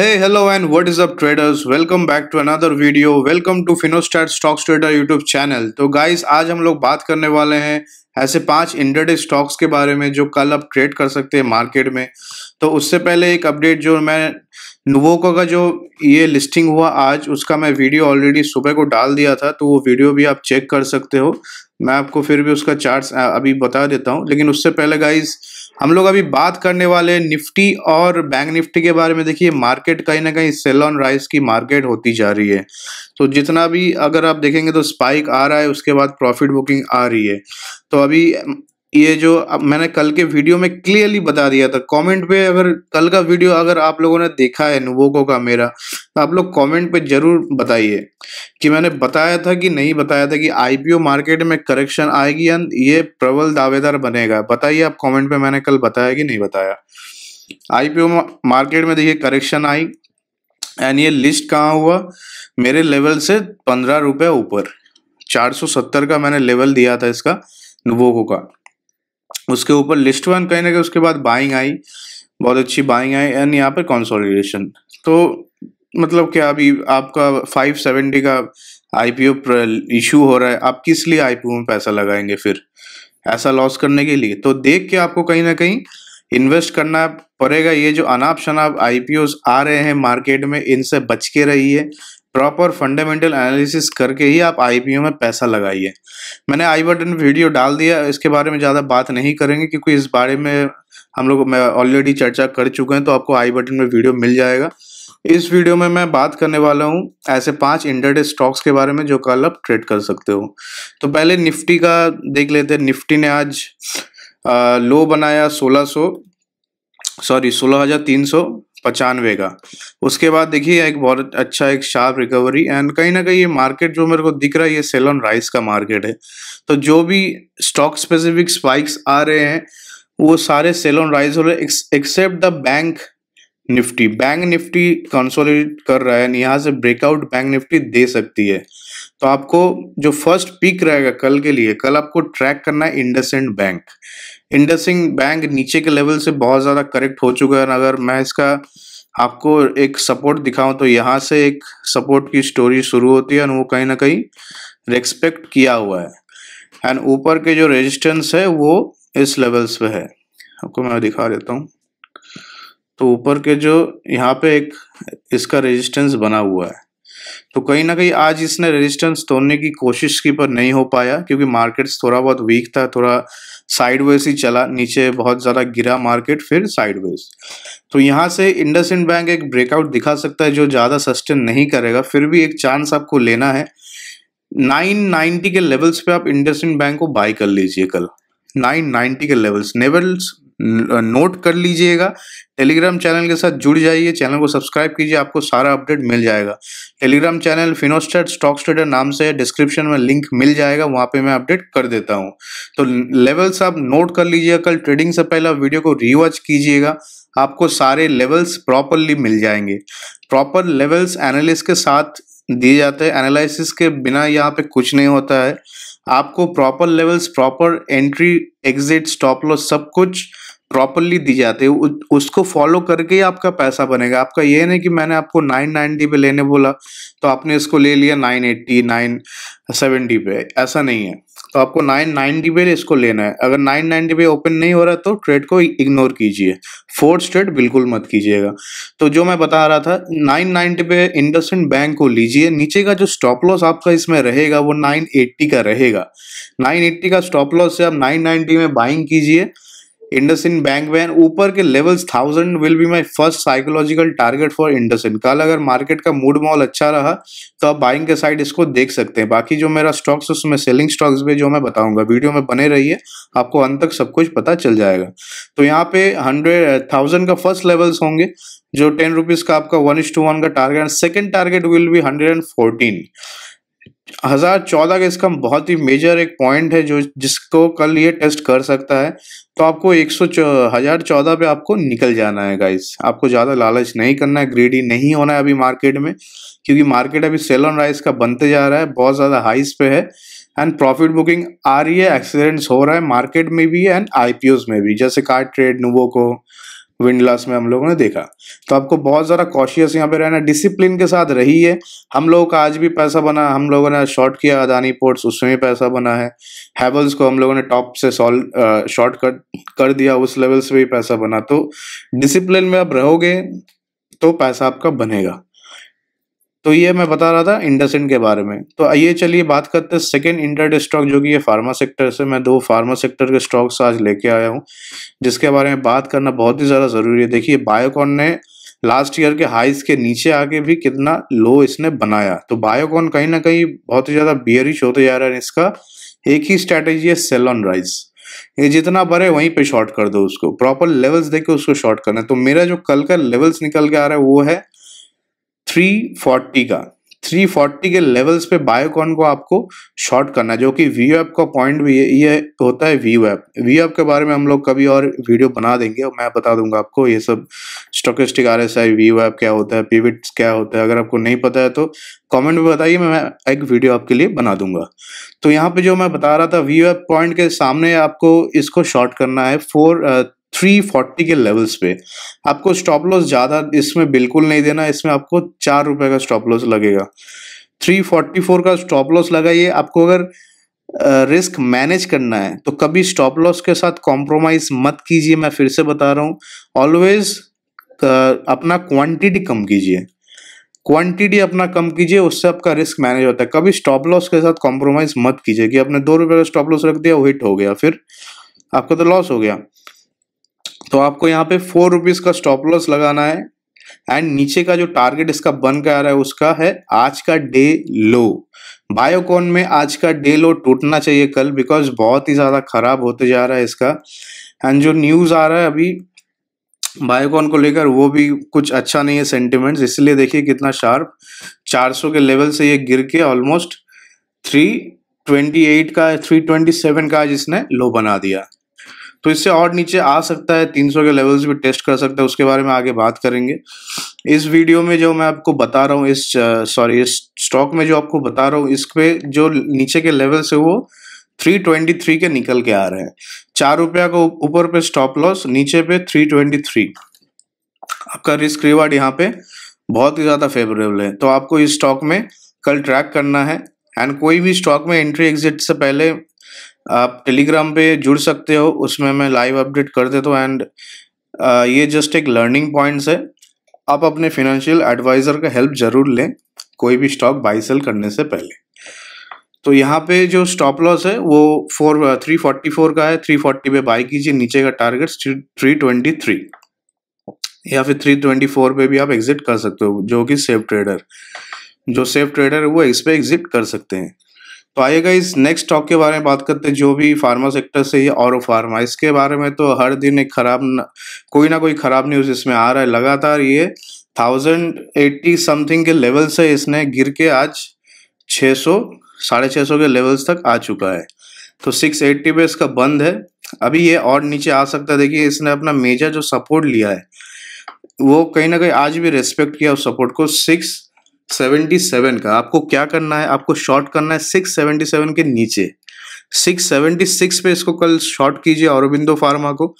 hey hello and what is up traders welcome back to another video welcome to finostat stocks trader youtube channel तो guys आज हम लोग बात करने वाले हैं ऐसे पांच इंडेड स्टॉक्स के बारे में जो कल आप ट्रेड कर सकते हैं मार्केट में तो उससे पहले एक अपडेट जो मैं नुवोको का जो ये लिस्टिंग हुआ आज उसका मैं वीडियो ऑलरेडी सुबह को डाल दिया था तो वो वीडियो भी आप चेक कर सकते हो मैं आपको फिर भी उसका चार्ट अभी बता देता हूँ लेकिन उससे पहले गाइज़ हम लोग अभी बात करने वाले निफ्टी और बैंक निफ्टी के बारे में देखिए मार्केट कहीं ना कहीं सेल ऑन राइस की मार्केट होती जा रही है तो जितना भी अगर आप देखेंगे तो स्पाइक आ रहा है उसके बाद प्रॉफिट बुकिंग आ रही है तो अभी ये जो अब मैंने कल के वीडियो में क्लियरली बता दिया था कमेंट पे अगर कल का वीडियो अगर आप लोगों ने देखा है नुवोको का मेरा तो आप लोग कमेंट पे जरूर बताइए कि मैंने बताया था कि नहीं बताया था कि आईपीओ मार्केट में करेक्शन आएगी या ये प्रबल दावेदार बनेगा बताइए आप कमेंट पे मैंने कल बताया कि नहीं बताया आईपीओ मार्केट में देखिए करेक्शन आई एंड ये लिस्ट कहाँ हुआ मेरे लेवल से पंद्रह रुपये ऊपर चार सौ सत्तर का मैंने लेवल दिया था इसका नुवोको का उसके ऊपर लिस्ट वन कहीं ना कहीं उसके बाद बाइंग आई बहुत अच्छी बाइंग आई एंड यहाँ पर कंसोलिडेशन तो मतलब क्या अभी आपका फाइव सेवेंटी का आईपीओ इशू हो रहा है आप किस लिए आईपीओ में पैसा लगाएंगे फिर ऐसा लॉस करने के लिए तो देख के आपको कहीं ना कहीं इन्वेस्ट करना पड़ेगा ये जो अनाप शनाप आई आ रहे हैं मार्केट में इनसे बच के रहिए प्रॉपर फंडामेंटल एनालिसिस करके ही आप आईपीओ में पैसा लगाइए मैंने आई बटन वीडियो डाल दिया इसके बारे में ज़्यादा बात नहीं करेंगे क्योंकि इस बारे में हम लोग मैं ऑलरेडी चर्चा कर चुके हैं तो आपको आई बटन में वीडियो मिल जाएगा इस वीडियो में मैं बात करने वाला हूँ ऐसे पांच इंटरडे स्टॉक्स के बारे में जो कल आप ट्रेड कर सकते हो तो पहले निफ्टी का देख लेते हैं निफ्टी ने आज आ, लो बनाया सोलह सौ सॉरी सोलह हज़ार तीन सौ पचानवे का उसके बाद देखिए एक बहुत अच्छा एक शार्प रिकवरी एंड कहीं ना कहीं ये मार्केट जो मेरे को दिख रहा है ये सेल ऑन राइस का मार्केट है तो जो भी स्टॉक स्पेसिफिक स्पाइक्स आ रहे हैं वो सारे सेल ऑन राइस हो रहे except the bank Nifty bank Nifty consolidate कर रहा है यहाँ से ब्रेकआउट बैंक निफ्टी दे सकती है तो आपको जो फर्स्ट पीक रहेगा कल के लिए कल आपको ट्रैक करना है इंडसेंड बैंक इंडसिंग बैंक नीचे के लेवल से बहुत ज़्यादा करेक्ट हो चुका है अगर मैं इसका आपको एक सपोर्ट दिखाऊं तो यहाँ से एक सपोर्ट की स्टोरी शुरू होती है और वो कहीं ना कहीं रेस्पेक्ट किया हुआ है एंड ऊपर के जो रेजिस्टेंस है वो इस लेवल्स पे है आपको मैं दिखा देता हूँ तो ऊपर के जो यहाँ पे एक इसका रेजिस्टेंस बना हुआ है तो कहीं ना कहीं आज इसने रेजिस्टेंस तोड़ने की कोशिश की पर नहीं हो पाया क्योंकि मार्केट्स थोड़ा बहुत वीक था थोड़ा साइडवेज ही चला नीचे बहुत ज़्यादा गिरा मार्केट फिर साइडवेज तो यहाँ से इंडस इंड बैंक एक ब्रेकआउट दिखा सकता है जो ज़्यादा सस्टेन नहीं करेगा फिर भी एक चांस आपको लेना है 990 के लेवल्स पे आप इंडस इंड बैंक को बाय कर लीजिए कल 990 के लेवल्स लेवल्स नोट कर लीजिएगा टेलीग्राम चैनल के साथ जुड़ जाइए चैनल को सब्सक्राइब कीजिए आपको सारा अपडेट मिल जाएगा Telegram channel Finostate stocks trader नाम से डिस्क्रिप्शन में लिंक मिल जाएगा वहाँ पे मैं अपडेट कर देता हूँ तो लेवल्स आप नोट कर लीजिएगा कल ट्रेडिंग से पहले वीडियो को रिवॉच कीजिएगा आपको सारे लेवल्स प्रॉपरली मिल जाएंगे प्रॉपर लेवल्स एनालिस के साथ दिए जाते हैं एनालिसिस के बिना यहाँ पे कुछ नहीं होता है आपको proper levels proper entry exit stop loss सब कुछ प्रॉपरली दी जाती है उसको फॉलो करके ही आपका पैसा बनेगा आपका ये नहीं कि मैंने आपको नाइन नाइन्टी पे लेने बोला तो आपने इसको ले लिया नाइन एट्टी नाइन सेवेंटी पे ऐसा नहीं है तो आपको नाइन नाइन्टी पे इसको लेना है अगर नाइन नाइनटी पे ओपन नहीं हो रहा तो ट्रेड को इग्नोर कीजिए फोर्थ ट्रेड बिल्कुल मत कीजिएगा तो जो मैं बता रहा था नाइन नाइनटी पे इंडसेंड बैंक को लीजिए नीचे का जो स्टॉप लॉस आपका इसमें रहेगा वो नाइन एट्टी का रहेगा नाइन एट्टी का स्टॉप लॉस से आप नाइन में बाइंग कीजिए इंडसिन बैंक वैन ऊपर के levels thousand will be my first psychological target for IndusInd कल अगर मार्केट का मूड मॉल अच्छा रहा तो आप बाइंग के साइड इसको देख सकते हैं बाकी जो मेरा स्टॉक्स उसमें सेलिंग स्टॉक्स भी जो मैं बताऊंगा वीडियो में बने रहिए आपको अंत तक सब कुछ पता चल जाएगा तो यहाँ पे हंड्रेड थाउजेंड का फर्स्ट लेवल्स होंगे जो टेन रुपीज का आपका वन इज टू वन का target second target will be hundred and fourteen हजार चौदह का इसका बहुत ही मेजर एक पॉइंट है जो जिसको कल ये टेस्ट कर सकता है तो आपको एक सौ हजार चौदह पे आपको निकल जाना है गाइस आपको ज़्यादा लालच नहीं करना है ग्रीडी नहीं होना है अभी मार्केट में क्योंकि मार्केट अभी सेल ऑन राइस का बनते जा रहा है बहुत ज़्यादा हाइस पे है एंड प्रॉफिट बुकिंग आ रही है एक्सीडेंट्स हो रहा है मार्केट में भी एंड आई में भी जैसे कार्ड ट्रेड नुवो को विंड लॉस में हम लोगों ने देखा तो आपको बहुत ज़्यादा कॉशियस यहाँ पे रहना डिसिप्लिन के साथ रही है हम लोगों का आज भी पैसा बना हम लोगों ने शॉर्ट किया अदानी पोर्ट्स उसमें भी पैसा बना है हैवल्स को हम लोगों ने टॉप से सॉल्व शॉर्ट कर कर दिया उस लेवल से भी पैसा बना तो डिसिप्लिन में आप रहोगे तो पैसा आपका बनेगा तो ये मैं बता रहा था इंडसेंड के बारे में तो आइए चलिए बात करते हैं सेकेंड इंटरडे स्टॉक जो कि ये फार्मा सेक्टर से मैं दो फार्मा सेक्टर के स्टॉक्स आज लेके आया हूँ जिसके बारे में बात करना बहुत ही ज़्यादा ज़रूरी है देखिए बायोकॉन ने लास्ट ईयर के हाइस के नीचे आके भी कितना लो इसने बनाया तो बायोकॉन कहीं ना कहीं बहुत ही ज़्यादा बियरिश होते जा रहा है इसका एक ही स्ट्रैटेजी है सेल ऑन राइस ये जितना भरे वहीं पे शॉर्ट कर दो उसको प्रॉपर लेवल्स देखे उसको शॉर्ट करना है तो मेरा जो कल का लेवल्स निकल के आ रहा है वो है 340 का 340 के लेवल्स पे बायोकॉन को आपको शॉर्ट करना जो कि वी एप का पॉइंट भी ये होता है वी एप वी एप के बारे में हम लोग कभी और वीडियो बना देंगे और मैं बता दूंगा आपको ये सब स्टोकिस्टिक आर एस आई वी एप क्या होता है पीविट्स क्या होता है अगर आपको नहीं पता है तो कमेंट में बताइए मैं एक वीडियो आपके लिए बना दूंगा तो यहाँ पे जो मैं बता रहा था वी एप पॉइंट के सामने आपको इसको शॉर्ट करना है फोर थ्री फोर्टी के लेवल्स पे आपको स्टॉप लॉस ज़्यादा इसमें बिल्कुल नहीं देना इसमें आपको चार रुपए का स्टॉप लॉस लगेगा थ्री फोर्टी फोर का स्टॉप लॉस लगाइए आपको अगर रिस्क मैनेज करना है तो कभी स्टॉप लॉस के साथ कॉम्प्रोमाइज मत कीजिए मैं फिर से बता रहा हूँ ऑलवेज अपना क्वांटिटी कम कीजिए क्वांटिटी अपना कम कीजिए उससे आपका रिस्क मैनेज होता है कभी स्टॉप लॉस के साथ कॉम्प्रोमाइज मत कीजिए कि आपने दो रुपये का स्टॉप लॉस रख दिया वो हिट हो गया फिर आपका तो लॉस हो गया तो आपको यहाँ पे फोर रुपीज़ का स्टॉप लॉस लगाना है एंड नीचे का जो टारगेट इसका बन के आ रहा है उसका है आज का डे लो बायोकॉन में आज का डे लो टूटना चाहिए कल बिकॉज बहुत ही ज़्यादा खराब होते जा रहा है इसका एंड जो न्यूज़ आ रहा है अभी बायोकॉन को लेकर वो भी कुछ अच्छा नहीं है सेंटिमेंट्स इसलिए देखिए कितना शार्प 400 के लेवल से ये गिर के ऑलमोस्ट 328 का 327 का आज इसने लो बना दिया तो इससे और नीचे आ सकता है 300 के लेवल्स भी टेस्ट कर सकता है उसके बारे में आगे बात करेंगे इस वीडियो में जो मैं आपको बता रहा हूँ इस सॉरी इस स्टॉक में जो आपको बता रहा हूँ इस पे जो नीचे के लेवल्स है वो 323 के निकल के आ रहे हैं चार रुपया का ऊपर पे स्टॉप लॉस नीचे पे 323 आपका रिस्क रिवार्ड यहाँ पे बहुत ही ज़्यादा फेवरेबल है तो आपको इस स्टॉक में कल ट्रैक करना है एंड कोई भी स्टॉक में एंट्री एग्जिट से पहले आप टेलीग्राम पे जुड़ सकते हो उसमें मैं लाइव अपडेट कर देता हूँ एंड ये जस्ट एक लर्निंग पॉइंट्स है आप अपने फिनेंशियल एडवाइज़र का हेल्प ज़रूर लें कोई भी स्टॉक बाई सेल करने से पहले तो यहाँ पे जो स्टॉप लॉस है वो फोर थ्री फोर्टी फोर का है थ्री फोर्टी पे बाई कीजिए नीचे का टारगेट थ्री ट्वेंटी थ्री या फिर थ्री ट्वेंटी फोर पे भी आप एग्जिट कर सकते हो जो कि सेफ ट्रेडर जो सेफ ट्रेडर है वो इस पर एग्जिट कर सकते हैं तो आइएगा इस नेक्स्ट स्टॉक के बारे में बात करते हैं जो भी फार्मा सेक्टर से ही और फार्मा इसके बारे में तो हर दिन एक खराब न, कोई ना कोई खराब न्यूज़ इसमें आ रहा है लगातार ये थाउजेंड एट्टी समथिंग के लेवल से इसने गिर के आज छः सौ साढ़े छः सौ के लेवल्स तक आ चुका है तो सिक्स एट्टी पे इसका बंद है अभी ये और नीचे आ सकता है देखिए इसने अपना मेजर जो सपोर्ट लिया है वो कहीं ना कहीं आज भी रेस्पेक्ट किया उस सपोर्ट को सिक्स 677 का आपको क्या करना है आपको शॉर्ट करना है 677 के नीचे 676 पे इसको कल शॉर्ट कीजिए औरबिंदो फार्मा को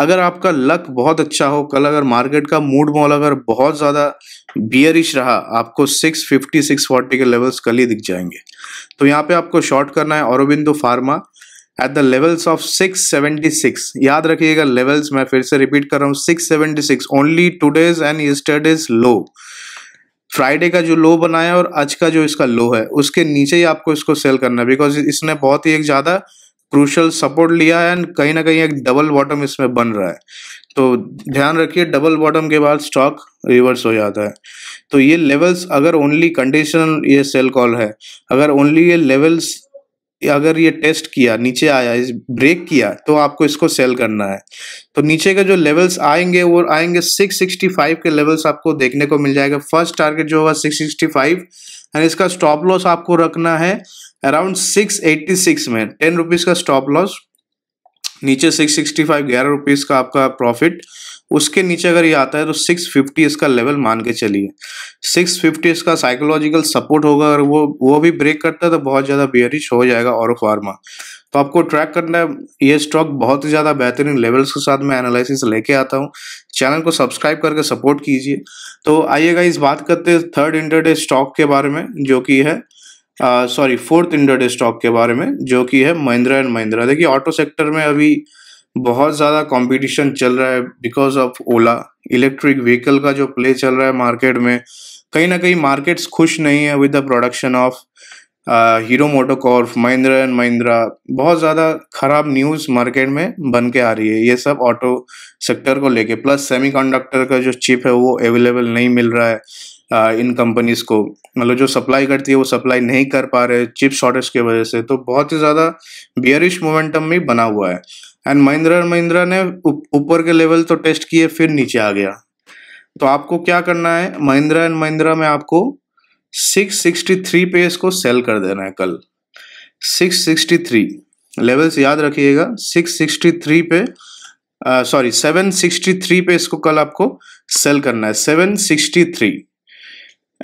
अगर आपका लक बहुत अच्छा हो कल अगर मार्केट का मूड मॉल अगर बहुत ज़्यादा बियरिश रहा आपको 650 640 के लेवल्स कल ही दिख जाएंगे तो यहाँ पे आपको शॉर्ट करना है Aurobindo pharma at the levels of 676 याद रखिएगा लेवल्स मैं फिर से रिपीट कर रहा हूँ six only today's and yesterday's low Friday का जो लो बनाया और आज का जो इसका लो है उसके नीचे ही आपको इसको सेल करना है बिकॉज इसने बहुत ही एक ज़्यादा क्रूशल सपोर्ट लिया है एंड कहीं ना कहीं एक डबल बॉटम इसमें बन रहा है तो ध्यान रखिए डबल बॉटम के बाद स्टॉक रिवर्स हो जाता है तो ये लेवल्स अगर ओनली कंडीशनल ये सेल कॉल है अगर ओनली ये लेवल्स अगर ये टेस्ट किया नीचे आया इस ब्रेक किया तो आपको इसको सेल करना है तो नीचे के जो लेवल्स आएंगे वो आएंगे 665 के लेवल्स आपको देखने को मिल जाएगा फर्स्ट टारगेट जो होगा 665 एंड इसका स्टॉप लॉस आपको रखना है अराउंड 686 में टेन रुपीज़ का स्टॉप लॉस नीचे 665 सिक्सटी फाइव ग्यारह रुपीज़ का आपका प्रॉफिट उसके नीचे अगर ये आता है तो 650 इसका लेवल मान के चलिए 650 इसका साइकोलॉजिकल सपोर्ट होगा अगर वो वो भी ब्रेक करता है तो बहुत ज़्यादा बियरिश हो जाएगा और फार्मा तो आपको ट्रैक करना है ये स्टॉक बहुत ही ज़्यादा बेहतरीन लेवल्स के साथ मैं एनालिसिस लेके आता हूँ चैनल को सब्सक्राइब करके सपोर्ट कीजिए तो आइएगा इस बात करते हैं थर्ड इंटरडे स्टॉक के बारे में जो कि है सॉरी फोर्थ इंटरडे स्टॉक के बारे में जो कि है महिंद्रा एंड महिंद्रा देखिए ऑटो सेक्टर में अभी बहुत ज़्यादा कंपटीशन चल रहा है because of Ola electric vehicle का जो प्ले चल रहा है मार्केट में कहीं ना कहीं मार्केट्स खुश नहीं है with the production of Hero MotoCorp Mahindra and Mahindra बहुत ज़्यादा खराब न्यूज़ मार्केट में बन के आ रही है ये सब ऑटो सेक्टर को लेके प्लस सेमीकंडक्टर का जो चिप है वो अवेलेबल नहीं मिल रहा है आ, uh, इन कंपनीज को मतलब जो सप्लाई करती है वो सप्लाई नहीं कर पा रहे चिप शॉर्टेज की वजह से तो बहुत ही ज़्यादा बियरिश मोमेंटम में बना हुआ है एंड महिंद्रा एंड महिंद्रा ने ऊपर के लेवल तो टेस्ट किए फिर नीचे आ गया तो आपको क्या करना है महिंद्रा एंड महिंद्रा में आपको 663 पे इसको सेल कर देना है कल 663 लेवल्स याद रखिएगा 663 पे सॉरी uh, 763 पे इसको कल आपको सेल करना है 763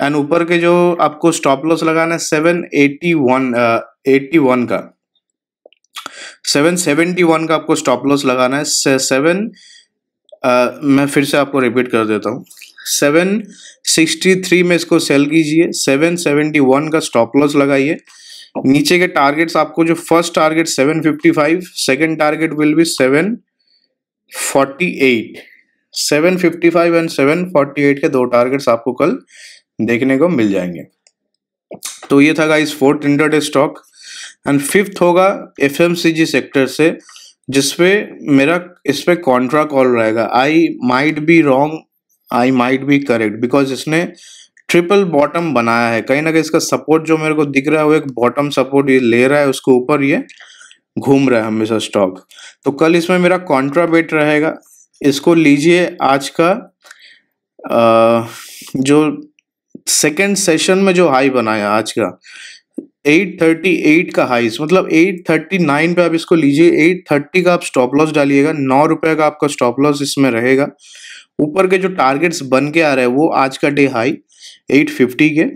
एंड ऊपर के जो आपको स्टॉप लॉस लगाना है 781 uh, 81 का सेवन सेवेंटी वन का आपको स्टॉप लॉस लगाना है सेवन आ, मैं फिर से आपको रिपीट कर देता हूँ सेवन सिक्सटी थ्री में इसको सेल कीजिए सेवन सेवेंटी वन का स्टॉप लॉस लगाइए नीचे के टारगेट्स आपको जो first target seven fifty five second target will be seven forty eight seven fifty five and seven forty eight के दो टारगेट्स आपको कल देखने को मिल जाएंगे तो ये था guys fourth intraday stock and fifth होगा एफ सेक्टर से जिसपे मेरा इस पर कॉन्ट्रा कॉल रहेगा I might be wrong I might be correct because इसने ट्रिपल बॉटम बनाया है कहीं ना कहीं इसका सपोर्ट जो मेरे को दिख रहा है वो एक बॉटम सपोर्ट ये ले रहा है उसके ऊपर ये घूम रहा है हमेशा स्टॉक तो कल इसमें मेरा कॉन्ट्रा बेट रहेगा इसको लीजिए आज का आ, जो सेकेंड सेशन में जो हाई बनाया आज का 838 का हाइस मतलब 839 पे आप इसको लीजिए 830 का आप स्टॉप लॉस डालिएगा नौ रुपए का आपका स्टॉप लॉस इसमें रहेगा ऊपर के जो टारगेट्स बन के आ रहे हैं वो आज का डे हाई 850 के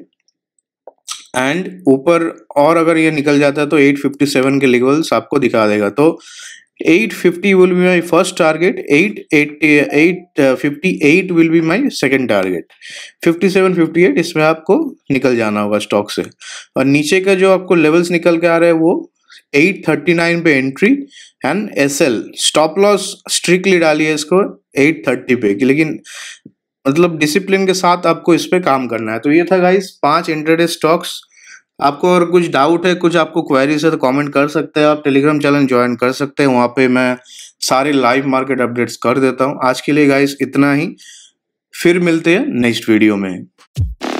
एंड ऊपर और अगर ये निकल जाता है तो 857 के लेवल्स आपको दिखा देगा तो 850 will be my first target 888 will be my second target 57 58 इसमें आपको निकल जाना होगा स्टॉक से और नीचे का जो आपको लेवल्स निकल के आ रहा है वो 839 पे entry and SL stop loss strictly डालिए इसको 830 पे लेकिन मतलब डिसिप्लिन के साथ आपको इस पे काम करना है तो ये था गाइस पांच इंटरडे स्टॉक्स आपको और कुछ डाउट है कुछ आपको क्वेरीज है तो कमेंट कर सकते हैं आप टेलीग्राम चैनल ज्वाइन कर सकते हैं वहाँ पे मैं सारे लाइव मार्केट अपडेट्स कर देता हूँ आज के लिए गाइस इतना ही फिर मिलते हैं नेक्स्ट वीडियो में